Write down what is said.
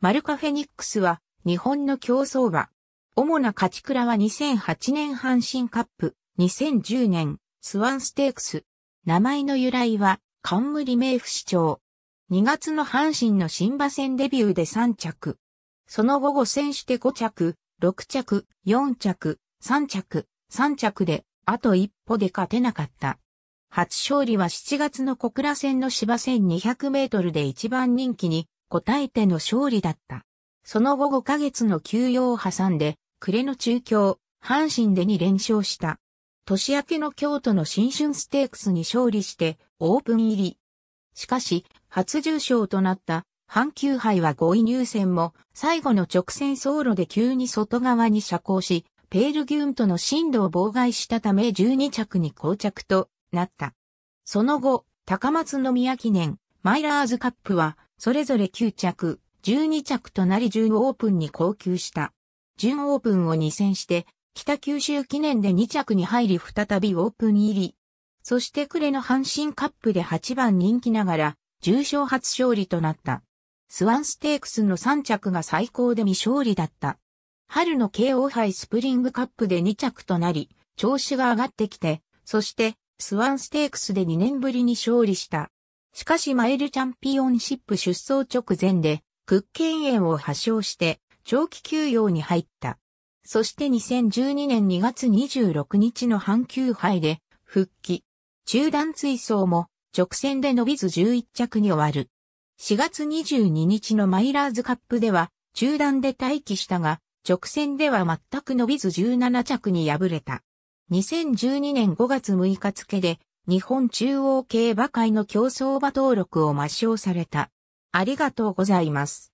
マルカフェニックスは日本の競争馬。主な勝ち倉は2008年阪神カップ、2010年スワンステークス。名前の由来は冠名不死鳥。2月の阪神の新馬戦デビューで3着。その後5戦して5着、6着、4着、3着、3着で、あと一歩で勝てなかった。初勝利は7月の小倉戦の芝戦200メートルで一番人気に答えての勝利だった。その後5ヶ月の休養を挟んで、暮れの中京、阪神で2連勝した。年明けの京都の新春ステークスに勝利して、オープン入り。しかし、初重賞となった阪急杯は5位入選も、最後の直線走路で急に外側に射光し、ペールギューンとの進路を妨害したため12着に膠着となった。その後、高松宮記念、マイラーズカップはそれぞれ9着、12着となり準オープンに高級した。準オープンを2戦して、北九州記念で2着に入り再びオープン入り。そして暮れの阪神カップで8番人気ながら、重賞初勝利となった。スワンステークスの3着が最高で未勝利だった。春の KO 杯スプリングカップで2着となり、調子が上がってきて、そして、スワンステークスで2年ぶりに勝利した。しかしマイルチャンピオンシップ出走直前で、屈腱炎を発症して、長期休養に入った。そして2012年2月26日の阪急杯で、復帰。中断追走も、直線で伸びず11着に終わる。4月22日のマイラーズカップでは、中断で待機したが、直線では全く伸びず17着に敗れた。2012年5月6日付で、日本中央競馬会の競走馬登録を抹消された。ありがとうございます。